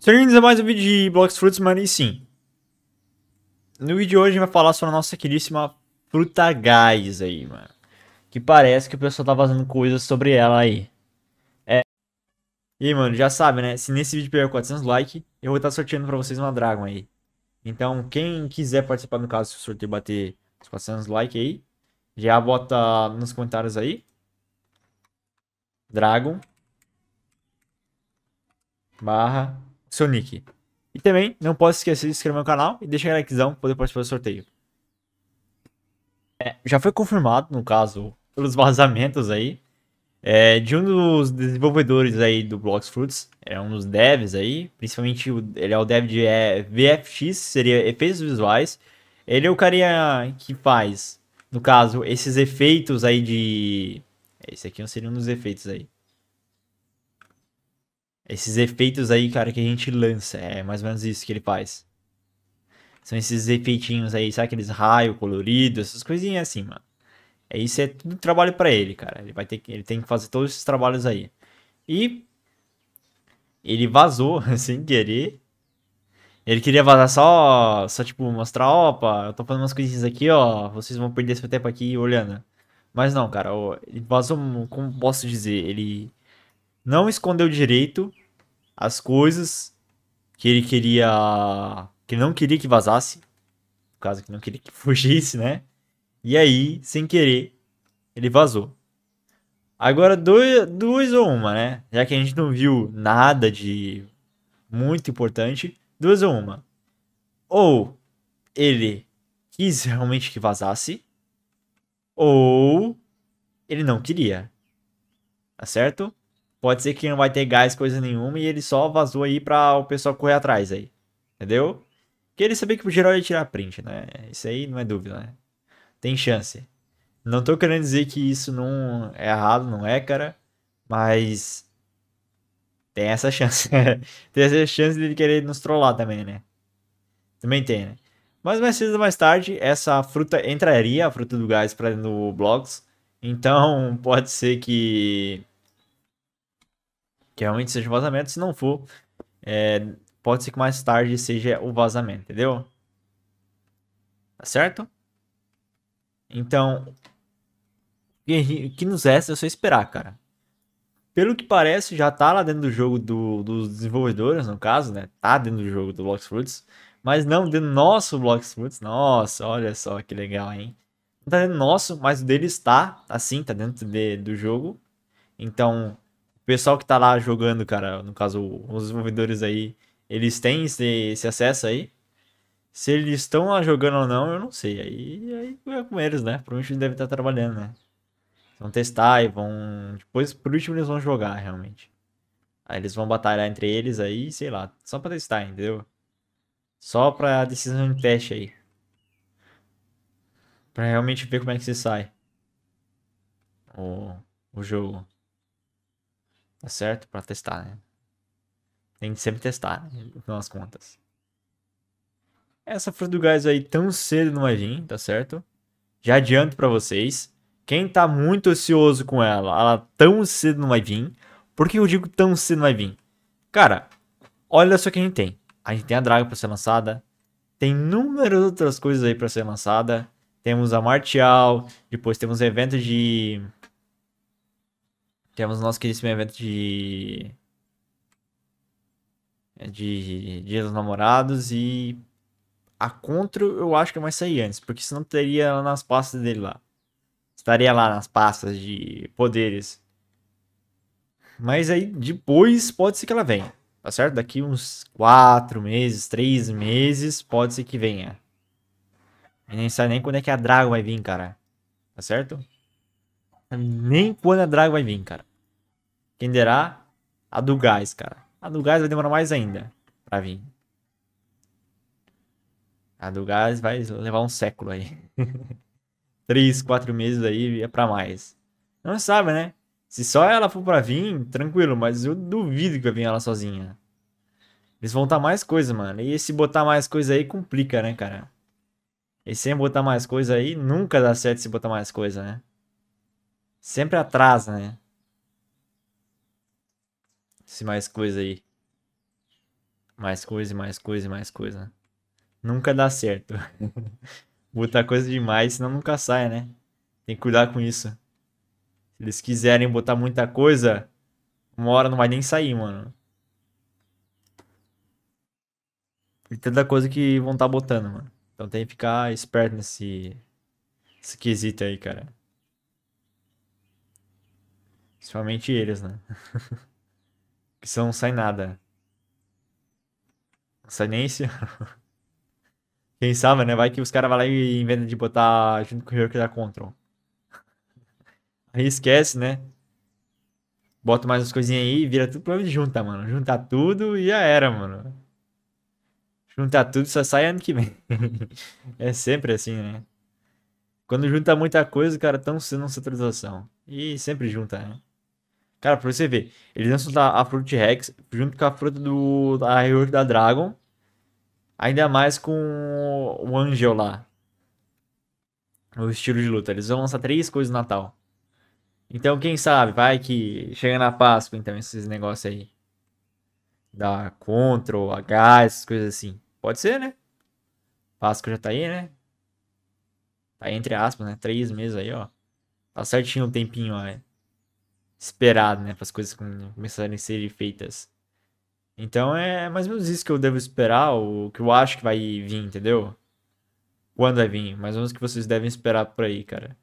Sejam bem-vindos a é mais um vídeo de Blocks Fruits, mano, e sim. No vídeo de hoje a gente vai falar sobre a nossa queridíssima fruta gás aí, mano. Que parece que o pessoal tá vazando coisas sobre ela aí. É. E aí, mano, já sabe, né? Se nesse vídeo pegar 400 likes, eu vou estar tá sorteando pra vocês uma Dragon aí. Então, quem quiser participar, no caso, se o sorteio bater os 400 likes aí, já bota nos comentários aí. Dragon. Barra seu nick. E também não posso esquecer de se inscrever no canal e deixar o likezão para poder participar do sorteio. É, já foi confirmado, no caso, pelos vazamentos aí, é, de um dos desenvolvedores aí do Blocks Fruits, é um dos devs aí, principalmente ele é o dev de é, VFX, seria efeitos visuais. Ele é o cara que faz, no caso, esses efeitos aí de... Esse aqui não seria um dos efeitos aí. Esses efeitos aí, cara, que a gente lança. É mais ou menos isso que ele faz. São esses efeitinhos aí, sabe aqueles raios coloridos essas coisinhas assim, mano. É isso é tudo trabalho para ele, cara. Ele vai ter que, ele tem que fazer todos esses trabalhos aí. E ele vazou sem querer. Ele queria vazar só, só tipo mostrar, opa, eu tô fazendo umas coisinhas aqui, ó, vocês vão perder seu tempo aqui olhando. Mas não, cara, ele vazou, como posso dizer, ele não escondeu direito as coisas que ele queria. que ele não queria que vazasse. No caso, que não queria que fugisse, né? E aí, sem querer, ele vazou. Agora, dois, duas ou uma, né? Já que a gente não viu nada de muito importante, duas ou uma. Ou ele quis realmente que vazasse, ou ele não queria. Tá certo? Pode ser que não vai ter gás, coisa nenhuma, e ele só vazou aí pra o pessoal correr atrás aí. Entendeu? Porque ele sabia que o geral ia tirar print, né? Isso aí não é dúvida, né? Tem chance. Não tô querendo dizer que isso não é errado, não é, cara. Mas. Tem essa chance. tem essa chance dele querer nos trollar também, né? Também tem, né? Mas mais cedo ou mais tarde, essa fruta entraria, a fruta do gás, pra dentro do Blocks. Então, pode ser que que realmente é seja um vazamento. Se não for, é, pode ser que mais tarde seja o vazamento, entendeu? Tá certo? Então, o que nos resta é só esperar, cara. Pelo que parece, já tá lá dentro do jogo do, dos desenvolvedores, no caso, né? Tá dentro do jogo do Blox Fruits, mas não dentro do nosso Blox Fruits. Nossa, olha só que legal, hein? Não tá dentro do nosso, mas o dele está, assim, tá dentro de, do jogo. Então, pessoal que tá lá jogando, cara, no caso, os desenvolvedores aí, eles têm esse, esse acesso aí? Se eles estão lá jogando ou não, eu não sei. Aí, aí é com eles, né? Provavelmente eles devem estar tá trabalhando, né? Vão testar e vão. Depois, por último, eles vão jogar, realmente. Aí eles vão batalhar entre eles aí, sei lá. Só pra testar, entendeu? Só pra decisão de teste aí. Pra realmente ver como é que você sai. O, o jogo. Tá certo? Pra testar, né? Tem que sempre testar, né? no final das contas. Essa fruta do gás aí tão cedo não vai vir, tá certo? Já adianto para vocês. Quem tá muito ansioso com ela, ela tão cedo não vai vir. Por que eu digo tão cedo não vai vir? Cara, olha só o que a gente tem. A gente tem a Draga para ser lançada. Tem inúmeras outras coisas aí para ser lançada. Temos a Martial. Depois temos evento de temos nosso queridíssimo evento de. De Dia dos Namorados e. A Contro eu acho que vai sair antes, porque senão teria nas pastas dele lá. Estaria lá nas pastas de poderes. Mas aí depois pode ser que ela venha, tá certo? Daqui uns quatro meses, três meses, pode ser que venha. E nem sabe nem quando é que a Drago vai vir, cara. Tá certo? Nem quando a Drago vai vir, cara. Quem derá a do gás, cara. A do gás vai demorar mais ainda pra vir. A do gás vai levar um século aí. Três, quatro meses aí é pra mais. Não sabe, né? Se só ela for pra vir, tranquilo, mas eu duvido que vai vir ela sozinha. Eles vão estar mais coisa, mano. E se botar mais coisa aí, complica, né, cara? E sem botar mais coisa aí, nunca dá certo se botar mais coisa, né? Sempre atrasa, né? Esse mais coisa aí. Mais coisa, mais coisa, mais coisa. Nunca dá certo. Botar coisa demais, senão nunca sai, né? Tem que cuidar com isso. Se eles quiserem botar muita coisa, uma hora não vai nem sair, mano. E tanta coisa que vão estar tá botando, mano. Então tem que ficar esperto nesse, nesse quesito aí, cara. Principalmente eles, né? que não sai nada. sai nem isso, Quem sabe, né? Vai que os caras vão lá e inventam de botar junto com o Hero da Control. Aí esquece, né? Bota mais umas coisinhas aí e vira tudo problema de junta, mano. Juntar tudo e já era, mano. Juntar tudo só sai ano que vem. é sempre assim, né? Quando junta muita coisa, o cara tão sendo uma saturação. E sempre junta, né? Cara, pra você ver, eles lançam a, a Fruit Rex junto com a fruta do, da rework da Dragon. Ainda mais com o Angel lá. O estilo de luta. Eles vão lançar três coisas no Natal. Então, quem sabe, vai que chega na Páscoa, então, esses negócios aí. Da Control, H, essas coisas assim. Pode ser, né? Páscoa já tá aí, né? Tá aí entre aspas, né? Três meses aí, ó. Tá certinho o tempinho, ó. Né? esperar, né? Para as coisas começarem a serem feitas. Então é mais ou menos isso que eu devo esperar, o que eu acho que vai vir, entendeu? Quando vai vir, mais ou menos que vocês devem esperar por aí, cara.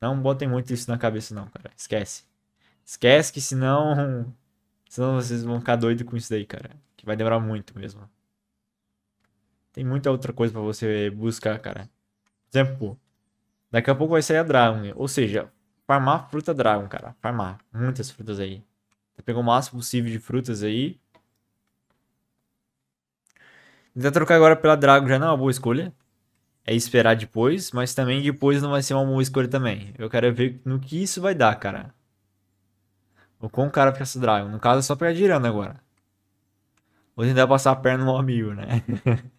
Não botem muito isso na cabeça, não, cara. Esquece. Esquece que senão. Senão vocês vão ficar doidos com isso daí, cara. Que vai demorar muito mesmo. Tem muita outra coisa para você buscar, cara. Por exemplo, daqui a pouco vai sair a Dragon. Ou seja, farmar fruta dragon, cara. Farmar muitas frutas aí. pegou o máximo possível de frutas aí. Tentar trocar agora pela dragon já não é uma boa escolha. É esperar depois, mas também depois não vai ser uma boa escolha também. Eu quero ver no que isso vai dar, cara. O quão cara fica essa dragon. No caso é só pegar girando agora. Vou tentar passar a perna no amigo, né?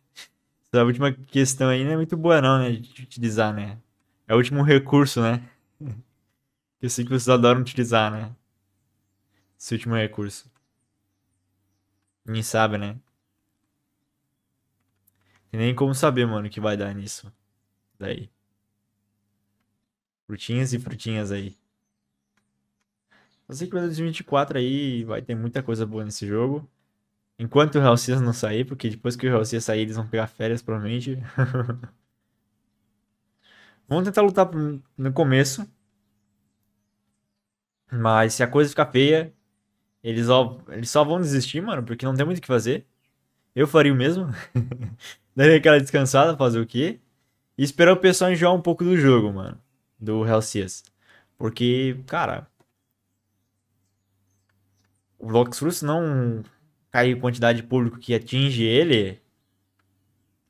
Essa última questão aí não é muito boa não, né? De utilizar, né? É o último recurso, né? Que eu sei que vocês adoram utilizar, né? Esse último recurso. Ninguém sabe, né? Tem nem como saber, mano, que vai dar nisso. Daí. Frutinhas e frutinhas aí. Eu sei que pra 2024 aí vai ter muita coisa boa nesse jogo. Enquanto o Halcia não sair, porque depois que o Halcia sair eles vão pegar férias, provavelmente. Vamos tentar lutar no começo. Mas se a coisa ficar feia, eles, só eles só vão desistir, mano, porque não tem muito o que fazer. Eu faria o mesmo. Daria aquela descansada, fazer o quê? E esperar o pessoal enjoar um pouco do jogo, mano. Do Helcias. Porque, cara. O Loxrus não cair quantidade de público que atinge ele.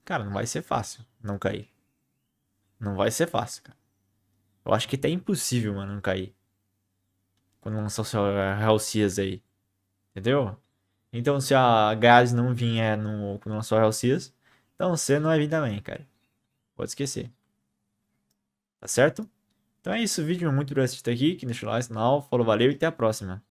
Cara, não vai ser fácil não cair. Não vai ser fácil, cara. Eu acho que até é impossível, mano, não cair. Quando lançar o seu Halcias aí. Entendeu? Então, se a Graz não vier é, no, quando lançar o Halcias, então você não vai vir também, cara. Pode esquecer. Tá certo? Então é isso. O vídeo é muito pra assistir aqui. Que deixa o like, sinal. Falou, valeu e até a próxima.